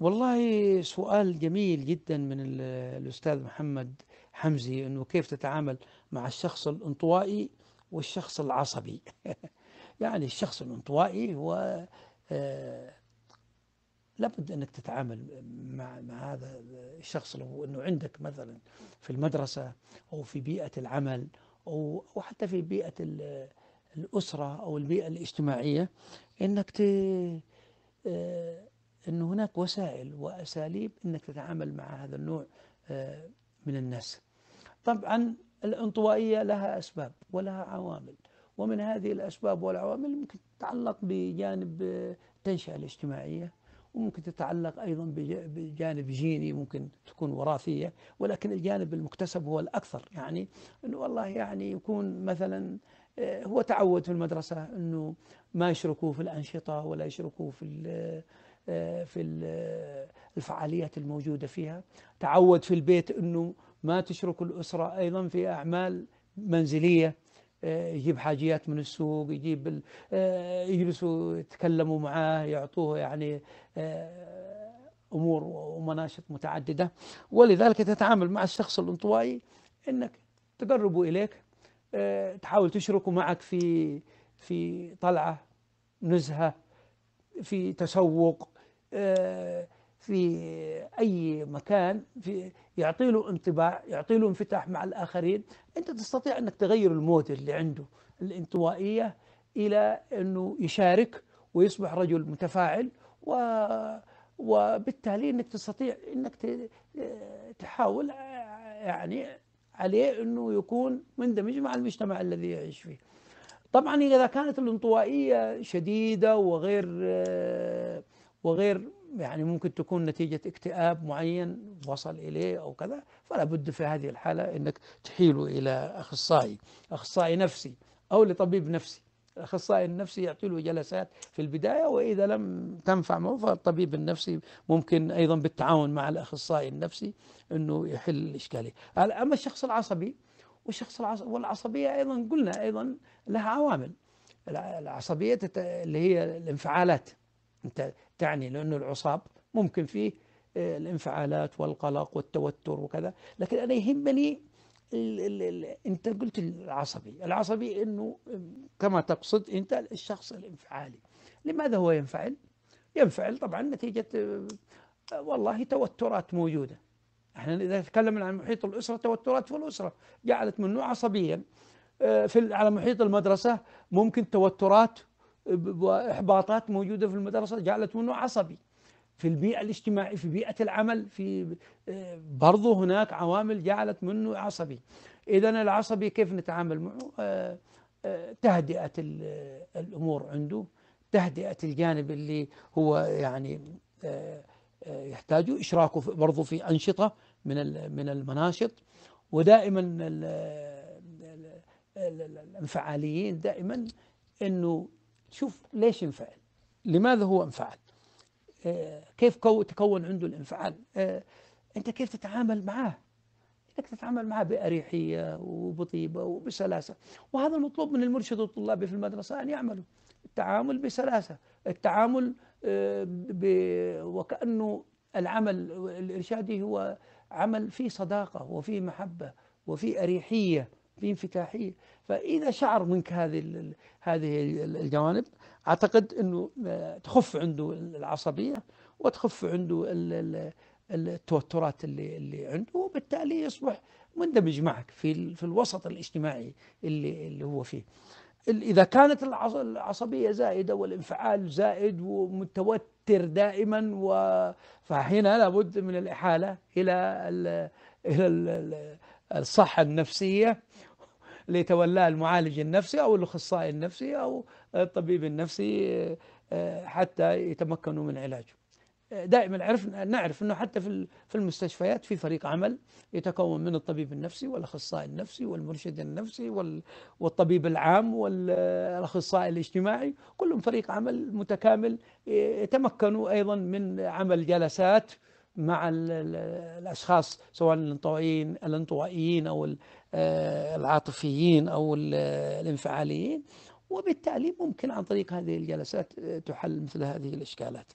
والله سؤال جميل جدا من الأستاذ محمد حمزي أنه كيف تتعامل مع الشخص الانطوائي والشخص العصبي يعني الشخص الانطوائي هو آه، لابد أنك تتعامل مع, مع هذا الشخص لو أنه عندك مثلا في المدرسة أو في بيئة العمل أو, أو حتى في بيئة الأسرة أو البيئة الاجتماعية أنك أن هناك وسائل وأساليب أنك تتعامل مع هذا النوع آه، من الناس طبعا الانطوائية لها أسباب ولها عوامل ومن هذه الأسباب والعوامل ممكن تتعلق بجانب التنشئة الاجتماعية وممكن تتعلق أيضا بجانب جيني ممكن تكون وراثية ولكن الجانب المكتسب هو الأكثر يعني أنه والله يعني يكون مثلا آه، هو تعود في المدرسة أنه ما يشركوا في الأنشطة ولا يشركوا في آه، في آه، الفعاليات الموجودة فيها تعود في البيت أنه ما تشرك الأسرة أيضا في أعمال منزلية آه، يجيب حاجيات من السوق يجيب يجلسوا يتكلموا معاه يعطوه يعني امور ومناشط متعدده ولذلك تتعامل مع الشخص الانطوائي انك تقربه اليك تحاول تشركه معك في في طلعه نزهه في تسوق آه، في أي مكان في يعطي له انطباع يعطي له انفتاح مع الآخرين أنت تستطيع أنك تغير المود اللي عنده الانطوائية إلى أنه يشارك ويصبح رجل متفاعل و وبالتالي انك تستطيع انك تحاول آه، يعني عليه انه يكون مندمج مع المجتمع الذي يعيش فيه. طبعا اذا كانت الانطوائيه شديده وغير آه، وغير يعني ممكن تكون نتيجة اكتئاب معين وصل إليه أو كذا فلا بد في هذه الحالة أنك تحيله إلى أخصائي أخصائي نفسي أو لطبيب نفسي الأخصائي النفسي يعطي له جلسات في البداية وإذا لم تنفع معه فالطبيب النفسي ممكن أيضا بالتعاون مع الأخصائي النفسي أنه يحل الإشكالية أما الشخص العصبي والشخص العصبي والعصبية أيضا قلنا أيضا لها عوامل العصبية اللي هي الانفعالات انت تعني لأنه العصاب ممكن فيه آه، الانفعالات والقلق والتوتر وكذا لكن أنا يهمني الـ الـ الـ أنت قلت العصبي العصبي أنه كما تقصد أنت الشخص الانفعالي لماذا هو ينفعل؟ ينفعل طبعا نتيجة آه، آه، والله توترات موجودة احنا إذا تكلمنا عن محيط الأسرة توترات في الأسرة جعلت منه عصبيا في على محيط المدرسة ممكن توترات واحباطات موجوده في المدرسه جعلت منه عصبي في البيئه الاجتماعيه في بيئه العمل في آه، برضه هناك عوامل جعلت منه عصبي اذا العصبي كيف نتعامل معه آه، آه، تهدئه الامور عنده تهدئه الجانب اللي هو يعني يحتاجه اشراكه برضه في انشطه من من المناشط ودائما الانفعاليين دائما انه شوف ليش انفعل لماذا هو انفعل آه، كيف تكون عنده الانفعال آه، انت كيف تتعامل معاه انك تتعامل معاه باريحيه وبطيبه وبسلاسه وهذا المطلوب من المرشد والطلاب في المدرسه ان يعملوا التعامل بسلاسه التعامل آه، ب... وكانه العمل الارشادي هو عمل فيه صداقه وفيه محبه وفيه اريحيه بانفتاحية فإذا شعر منك هذه هذه الجوانب أعتقد أنه آه، تخف عنده العصبية وتخف عنده التوترات اللي اللي عنده وبالتالي يصبح مندمج معك في في الوسط الاجتماعي اللي اللي هو فيه. اذا كانت العصبيه زائده والانفعال زائد ومتوتر دائما و فهنا لابد من الاحاله الى ال الى الصحه النفسيه اللي يتولاه المعالج النفسي أو الأخصائي النفسي أو الطبيب النفسي آه، حتى يتمكنوا من علاجه دائما عرفنا نعرف انه حتى في في المستشفيات في فريق عمل يتكون من الطبيب النفسي والاخصائي النفسي والمرشد النفسي والطبيب العام والاخصائي الاجتماعي كلهم فريق عمل متكامل يتمكنوا ايضا من عمل جلسات مع الأشخاص سواء الانطوائيين الانطوائيين أو آه، العاطفيين أو الانفعاليين وبالتالي ممكن عن طريق هذه الجلسات آه، تحل مثل هذه الإشكالات